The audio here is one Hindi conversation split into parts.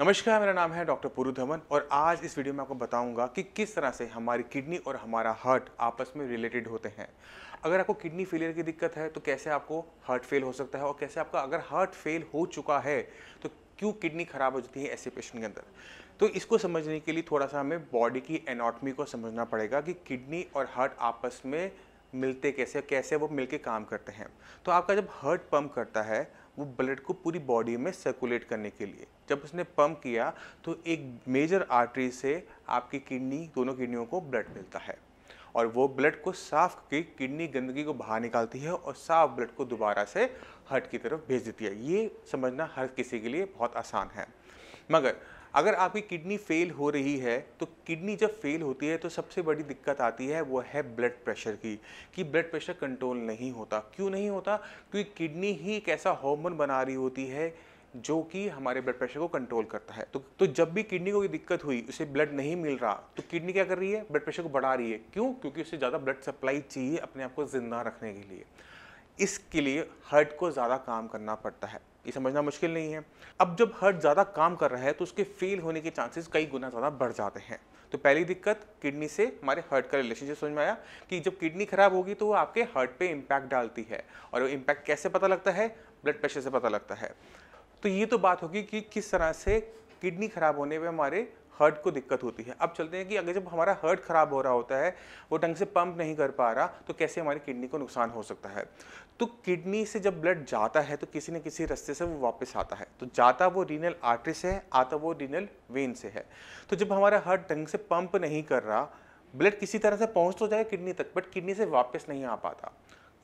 नमस्कार मेरा नाम है डॉक्टर पुरु धवन और आज इस वीडियो में आपको बताऊंगा कि किस तरह से हमारी किडनी और हमारा हार्ट आपस में रिलेटेड होते हैं अगर आपको किडनी फेलियर की दिक्कत है तो कैसे आपको हार्ट फेल हो सकता है और कैसे आपका अगर हार्ट फेल हो चुका है तो क्यों किडनी खराब हो जाती है ऐसे पेशेंट के अंदर तो इसको समझने के लिए थोड़ा सा हमें बॉडी की एनाटमी को समझना पड़ेगा कि किडनी और हार्ट आपस में मिलते कैसे कैसे वो मिलके काम करते हैं तो आपका जब हार्ट पंप करता है वो ब्लड को पूरी बॉडी में सर्कुलेट करने के लिए जब उसने पम्प किया तो एक मेजर आर्टरी से आपकी किडनी दोनों किडनियों को ब्लड मिलता है और वो ब्लड को साफ की किडनी गंदगी को बाहर निकालती है और साफ ब्लड को दोबारा से हर्ट की तरफ भेज देती है ये समझना हर किसी के लिए बहुत आसान है मगर अगर आपकी किडनी फेल हो रही है तो किडनी जब फेल होती है तो सबसे बड़ी दिक्कत आती है वो है ब्लड प्रेशर की कि ब्लड प्रेशर कंट्रोल नहीं होता क्यों नहीं होता क्योंकि किडनी ही एक ऐसा हॉर्मोन बना रही होती है जो कि हमारे ब्लड प्रेशर को कंट्रोल करता है तो तो जब भी किडनी को कोई दिक्कत हुई उसे ब्लड नहीं मिल रहा तो किडनी क्या कर रही है ब्लड प्रेशर को बढ़ा रही है क्यों क्योंकि उसे ज़्यादा ब्लड सप्लाई चाहिए अपने आप को जिंदा रखने के लिए इसके लिए हर्ट को ज़्यादा काम करना पड़ता है ये समझना मुश्किल नहीं है अब जब हर्ट ज़्यादा काम कर रहा है तो उसके फेल होने के चांसेस कई गुना ज़्यादा बढ़ जाते हैं तो पहली दिक्कत किडनी से हमारे हर्ट का रिलेशनशिप समझ में आया कि जब किडनी खराब होगी तो वो आपके हर्ट पे इम्पैक्ट डालती है और वो इम्पैक्ट कैसे पता लगता है ब्लड प्रेशर से पता लगता है तो ये तो बात होगी कि किस तरह से किडनी खराब होने पर हमारे हर्ट को दिक्कत होती है अब चलते हैं कि अगर जब हमारा हर्ट खराब हो रहा होता है वो ढंग से पंप नहीं कर पा रहा तो कैसे हमारी किडनी को नुकसान हो सकता है तो किडनी से जब ब्लड जाता है तो किसी न किसी रस्ते से वो वापस आता है तो जाता वो रीनल आर्टरी से है आता वो रीनल वेन से है तो जब हमारा हर्ट ढंग से पंप नहीं कर रहा ब्लड किसी तरह से पहुंच तो जाए किडनी तक बट किडनी से वापस नहीं आ पाता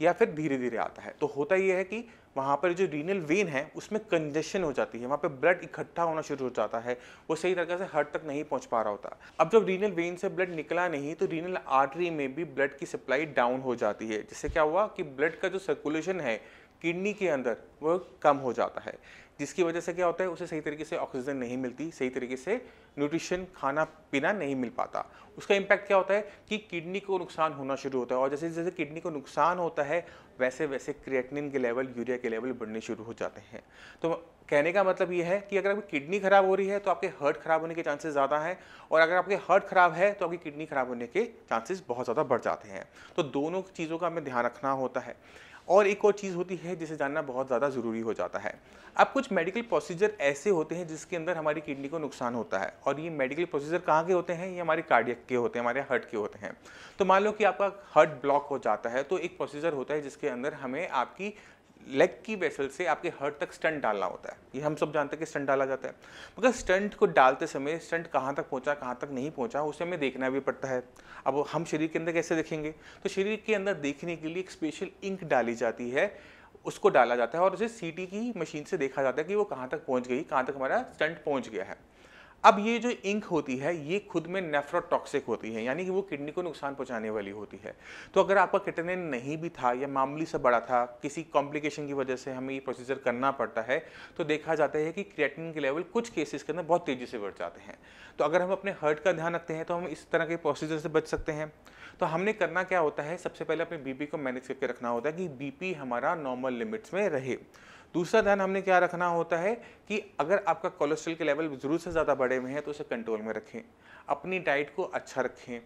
या फिर धीरे धीरे आता है तो होता यह है कि वहाँ पर जो रीनल वेन है उसमें कंजेशन हो जाती है वहाँ पर ब्लड इकट्ठा होना शुरू हो जाता है वो सही तरीके से हर्ट तक नहीं पहुँच पा रहा होता अब जब रीनल वेन से ब्लड निकला नहीं तो रीनल आर्टरी में भी ब्लड की सप्लाई डाउन हो जाती है जिससे क्या हुआ कि ब्लड का जो सर्कुलेशन है किडनी के अंदर वो कम हो जाता है जिसकी वजह से क्या होता है उसे सही तरीके से ऑक्सीजन नहीं मिलती सही तरीके से न्यूट्रिशन खाना पीना नहीं मिल पाता उसका इम्पैक्ट क्या होता है कि किडनी को नुकसान होना शुरू होता है और जैसे जैसे किडनी को नुकसान होता है वैसे वैसे क्रिएटिनिन के लेवल यूरिया के लेवल बढ़ने शुरू हो जाते हैं तो कहने का मतलब ये है कि अगर आपकी किडनी खराब हो रही है तो आपके हर्ट खराब होने के चांसेस ज़्यादा हैं और अगर आपके हर्ट खराब है तो आपकी किडनी खराब होने के चांसेस बहुत ज़्यादा बढ़ जाते हैं तो दोनों चीज़ों का हमें ध्यान रखना होता है और एक और चीज़ होती है जिसे जानना बहुत ज़्यादा ज़रूरी हो जाता है अब कुछ मेडिकल प्रोसीजर ऐसे होते हैं जिसके अंदर हमारी किडनी को नुकसान होता है और ये मेडिकल प्रोसीजर कहाँ के होते हैं ये हमारे कार्डियक के होते हैं हमारे हार्ट के होते हैं तो मान लो कि आपका हार्ट ब्लॉक हो जाता है तो एक प्रोसीजर होता है जिसके अंदर हमें आपकी लेग की वेसल से आपके हर्ट तक स्टंट डालना होता है ये हम सब जानते हैं कि स्टंट डाला जाता है मगर स्टंट को डालते समय स्टंट कहाँ तक पहुँचा कहाँ तक नहीं पहुँचा उसे हमें देखना भी पड़ता है अब हम शरीर के अंदर कैसे देखेंगे तो शरीर के अंदर देखने के लिए एक स्पेशल इंक डाली जाती है उसको डाला जाता है और उसे सीटी की मशीन से देखा जाता है कि वो कहाँ तक पहुँच गई कहाँ तक हमारा स्टंट पहुँच गया है अब ये जो इंक होती है ये खुद में नेफ्रोटॉक्सिक होती है यानी कि वो किडनी को नुकसान पहुंचाने वाली होती है तो अगर आपका किटनिन नहीं भी था या मामूली से बड़ा था किसी कॉम्प्लिकेशन की वजह से हमें ये प्रोसीजर करना पड़ता है तो देखा जाता है कि क्रिएटिन के लेवल कुछ केसेस के अंदर बहुत तेज़ी से बढ़ जाते हैं तो अगर हम अपने हर्ट का ध्यान रखते हैं तो हम इस तरह के प्रोसीजर से बच सकते हैं तो हमने करना क्या होता है सबसे पहले अपने बीपी को मैनेज करके रखना होता है कि बीपी हमारा नॉर्मल लिमिट्स में रहे दूसरा ध्यान हमने क्या रखना होता है कि अगर आपका कोलेस्ट्रॉल के लेवल ज़रूर से ज़्यादा बढ़े हुए हैं तो उसे कंट्रोल में रखें अपनी डाइट को अच्छा रखें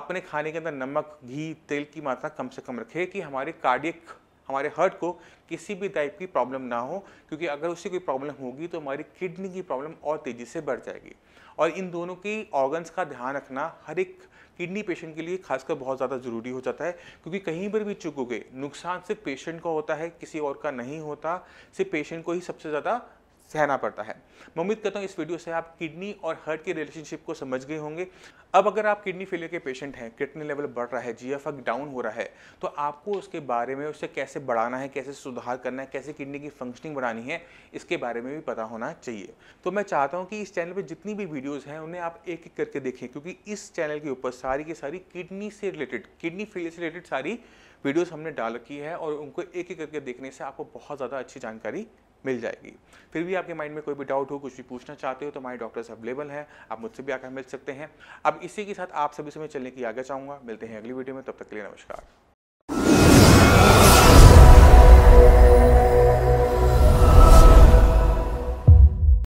अपने खाने के अंदर नमक घी तेल की मात्रा कम से कम रखें कि हमारे कार्डियक हमारे हार्ट को किसी भी टाइप की प्रॉब्लम ना हो क्योंकि अगर उससे कोई प्रॉब्लम होगी तो हमारी किडनी की प्रॉब्लम और तेज़ी से बढ़ जाएगी और इन दोनों के ऑर्गन्स का ध्यान रखना हर एक किडनी पेशेंट के लिए खासकर बहुत ज़्यादा ज़रूरी हो जाता है क्योंकि कहीं पर भी चुकोगे नुकसान सिर्फ पेशेंट का होता है किसी और का नहीं होता सिर्फ पेशेंट को ही सबसे ज़्यादा सहना पड़ता है मैं उम्मीद करता हूँ इस वीडियो से आप किडनी और हार्ट के रिलेशनशिप को समझ गए होंगे अब अगर आप किडनी फेलियर के पेशेंट हैं किडनी लेवल बढ़ रहा है जी एफ डाउन हो रहा है तो आपको उसके बारे में उसे कैसे बढ़ाना है कैसे सुधार करना है कैसे किडनी की फंक्शनिंग बढ़ानी है इसके बारे में भी पता होना चाहिए तो मैं चाहता हूँ कि इस चैनल पर जितनी भी वीडियोज़ हैं उन्हें आप एक एक करके देखें क्योंकि इस चैनल के ऊपर सारी की सारी किडनी से रिलेटेड किडनी फेलियर से रिलेटेड सारी वीडियोस हमने डाल रखी है और उनको एक एक करके देखने से आपको बहुत ज़्यादा अच्छी जानकारी मिल जाएगी फिर भी आपके माइंड में कोई भी डाउट हो कुछ भी पूछना चाहते हो तो हमारे डॉक्टर्स अवेलेबल हैं आप मुझसे भी आकर मिल सकते हैं अब इसी के साथ आप सभी समय चलने की आगे चाहूँगा मिलते हैं अगली वीडियो में तब तक के लिए नमस्कार